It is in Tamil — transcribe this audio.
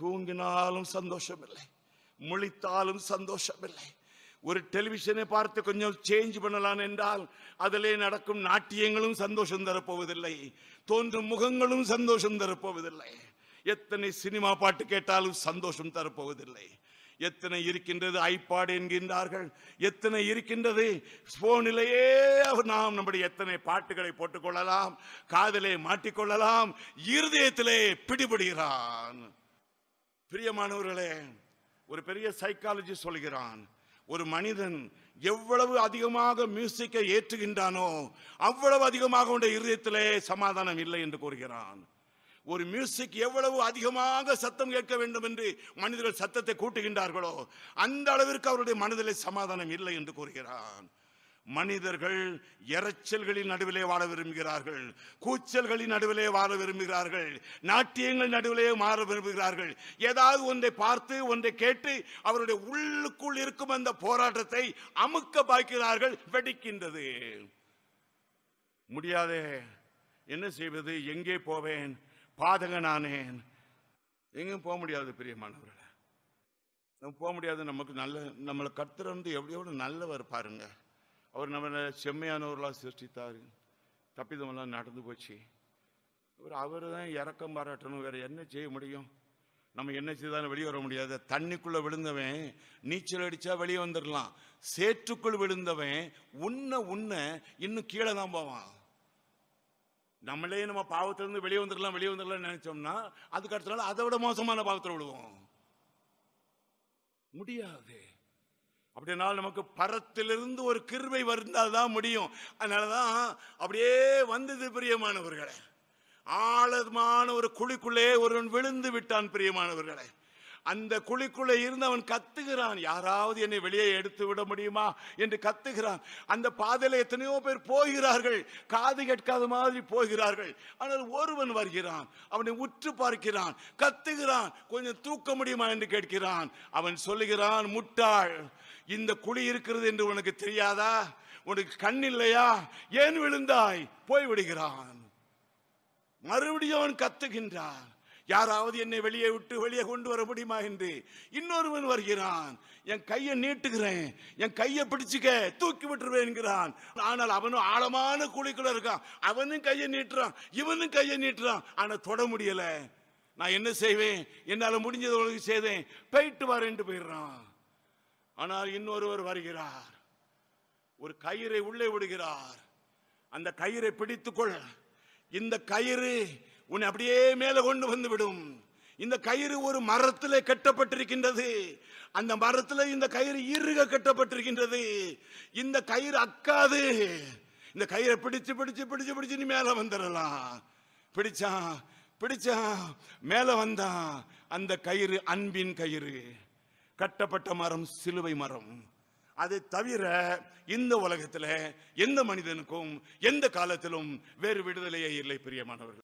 தூங்கினாலும் சந்தோஷம் இல்லை முழித்தாலும் சந்தோஷம் இல்லை ஒரு டெலிவிஷனை பார்த்து கொஞ்சம் சேஞ்ச் பண்ணலாம் என்றால் அதிலே நடக்கும் நாட்டியங்களும் சந்தோஷம் தரப்போவதில்லை தோன்றும் முகங்களும் சந்தோஷம் தரப்போவதில்லை எத்தனை சினிமா பாட்டு கேட்டாலும் சந்தோஷம் தரப்போவதில்லை எத்தனை இருக்கின்றது ஐபாடு என்கின்றார்கள் எத்தனை இருக்கின்றது போனிலேயே நாம் நம்முடைய எத்தனை பாட்டுகளை போட்டுக்கொள்ளலாம் காதலே மாட்டிக்கொள்ளலாம் இருதயத்திலே பிடிபடுகிறான் பிரியமானவர்களே ஒரு பெரிய சைக்காலஜி சொல்கிறான் ஒரு மனிதன் எவ்வளவு அதிகமாக மியூசிக்கை ஏற்றுகின்றானோ அவ்வளவு அதிகமாக உடைய இருதயத்திலே சமாதானம் இல்லை என்று கூறுகிறான் ஒரு மியூசிக் எவ்வளவு அதிகமாக சத்தம் கேட்க வேண்டும் என்று மனிதர்கள் சத்தத்தை கூட்டுகின்றார்களோ அந்த அளவிற்கு அவருடைய மனதிலே சமாதானம் இல்லை என்று கூறுகிறான் மனிதர்கள் எரைச்சல்களின் நடுவிலே வாழ விரும்புகிறார்கள் கூச்சல்களின் நடுவிலே வாழ விரும்புகிறார்கள் நாட்டியங்கள் நடுவிலே மாற விரும்புகிறார்கள் ஏதாவது ஒன்றை பார்த்து ஒன்றை கேட்டு அவருடைய உள்ளுக்குள் இருக்கும் அந்த போராட்டத்தை அமுக்க பார்க்கிறார்கள் வெடிக்கின்றது முடியாதே என்ன செய்வது எங்கே போவேன் பாதக நானேன் எங்கேயும் போக முடியாது பிரியமானவர்களை நம்ம போக முடியாது நமக்கு நல்ல நம்மளை கத்துறது வந்து எவ்வளோ நல்லவர் பாருங்கள் அவர் நம்ம செம்மையானவர்களாக சிருஷ்டித்தார் தப்பிதமெல்லாம் நடந்து போச்சு அவர் அவர் தான் இறக்கம் பாராட்டணும் வேறு என்ன செய்ய முடியும் நம்ம என்ன செய்தாலும் வெளியே வர முடியாது தண்ணிக்குள்ளே விழுந்தவன் நீச்சல் அடித்தா வெளியே வந்துடலாம் சேற்றுக்குள் விழுந்தவன் உன்ன உன்ன இன்னும் கீழே தான் போவான் நம்மளே நம்ம பாவத்திலேருந்து வெளியே வந்துடலாம் வெளியே வந்துடலாம் நினைச்சோம்னா அதுக்கு அடுத்த நாள் அதை விட மோசமான பாவத்தில் விழுவோம் முடியாது அப்படினால் நமக்கு பரத்திலிருந்து ஒரு கிருவை வந்தால் தான் முடியும் அதனால தான் அப்படியே வந்தது பிரியமானவர்களே ஆழமான ஒரு குழிக்குள்ளே ஒருவன் விழுந்து விட்டான் பிரியமானவர்களே அந்த குழிக்குள்ளே இருந்து அவன் கத்துகிறான் யாராவது என்னை வெளியே எடுத்து விட முடியுமா என்று கத்துகிறான் அந்த பாதையில் எத்தனையோ பேர் போகிறார்கள் காது கேட்காத மாதிரி போகிறார்கள் ஆனால் ஒருவன் வருகிறான் அவனை உற்று பார்க்கிறான் கத்துகிறான் கொஞ்சம் தூக்க முடியுமா என்று கேட்கிறான் அவன் சொல்லுகிறான் முட்டாள் இந்த குழி இருக்கிறது என்று உனக்கு தெரியாதா உனக்கு கண் இல்லையா ஏன் விழுந்தாய் போய்விடுகிறான் மறுபடியும் அவன் கத்துகின்றான் யாராவது என்னை வெளியே விட்டு வெளியே கொண்டு வர முடியுமா என்று இன்னொருவன் வருகிறான் என் கையை நீட்டுகிறேன் என் கையை பிடிச்சுக்க தூக்கி விட்டுருவேன் என்கிறான் ஆனால் அவனும் ஆழமான குழிக்குள்ள இருக்கான் அவனும் கையை நீட்டுறான் இவனும் கையை நீட்டுறான் ஆனால் தொட முடியல நான் என்ன செய்வேன் என்னால் முடிஞ்சது உலக செய்தேன் போயிட்டு வரேன்ட்டு போயிடுறான் ஆனால் இன்னொருவர் வருகிறார் ஒரு கயிறை உள்ளே விடுகிறார் அந்த கயிறை பிடித்துக்கொள் இந்த கயிறு உன்னை அப்படியே மேலே கொண்டு வந்து விடும் இந்த கயிறு ஒரு மரத்தில் கட்டப்பட்டிருக்கின்றது அந்த மரத்தில் இந்த கயிறு இறுக கட்டப்பட்டிருக்கின்றது இந்த கயிறு அக்காது இந்த கயிறை பிடிச்சு பிடிச்சு பிடிச்சு பிடிச்சு நீ மேலே வந்துடலாம் பிடிச்சா பிடிச்சா மேலே வந்தா அந்த கயிறு அன்பின் கயிறு கட்டப்பட்ட மரம் சிலுவை மரம் அது தவிர இந்த உலகத்தில் எந்த மனிதனுக்கும் எந்த காலத்திலும் வேறு விடுதலையே இல்லை பிரியமானவர்கள்